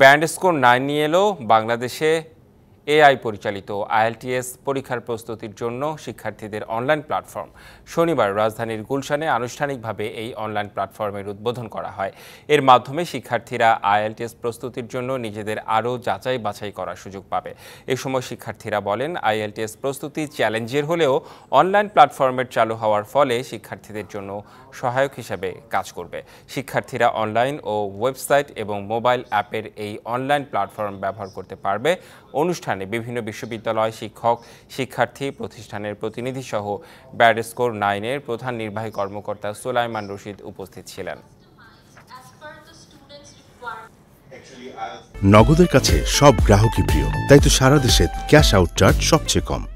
band score nine নিয়ে এলো বাংলাদেশে এআই পরিচালিত আইএলটিএস পরীক্ষার প্রস্তুতির জন্য শিক্ষার্থীদের অনলাইন প্ল্যাটফর্ম শনিবার রাজধানীর গুলশানে আনুষ্ঠানিকভাবে এই অনলাইন প্ল্যাটফর্মের উদ্বোধন করা হয় এর মাধ্যমে শিক্ষার্থীরা আইএলটিএস প্রস্তুতির জন্য নিজেদের আরও যাচাই বাছাই করার সুযোগ পাবে এ সময় শিক্ষার্থীরা বলেন আইএলটিএস প্রস্তুতি চ্যালেঞ্জের হলেও অনলাইন প্ল্যাটফর্মের চালু হওয়ার ফলে শিক্ষার্থীদের জন্য সহায়ক হিসেবে কাজ করবে শিক্ষার্থীরা অনলাইন ও ওয়েবসাইট এবং মোবাইল অ্যাপের এই অনলাইন প্ল্যাটফর্ম ব্যবহার করতে পারবে অনুষ্ঠান অনুষ্ঠানে বিভিন্ন বিশ্ববিদ্যালয় শিক্ষক শিক্ষার্থী প্রতিষ্ঠানের প্রতিনিধি সহ ব্যাডস্কোর নাইনের প্রধান নির্বাহী কর্মকর্তা সোলাইমান রশিদ উপস্থিত ছিলেন নগদের কাছে সব গ্রাহকই প্রিয় তাই তো সারা দেশে ক্যাশ আউট চার্জ সবচেয়ে কম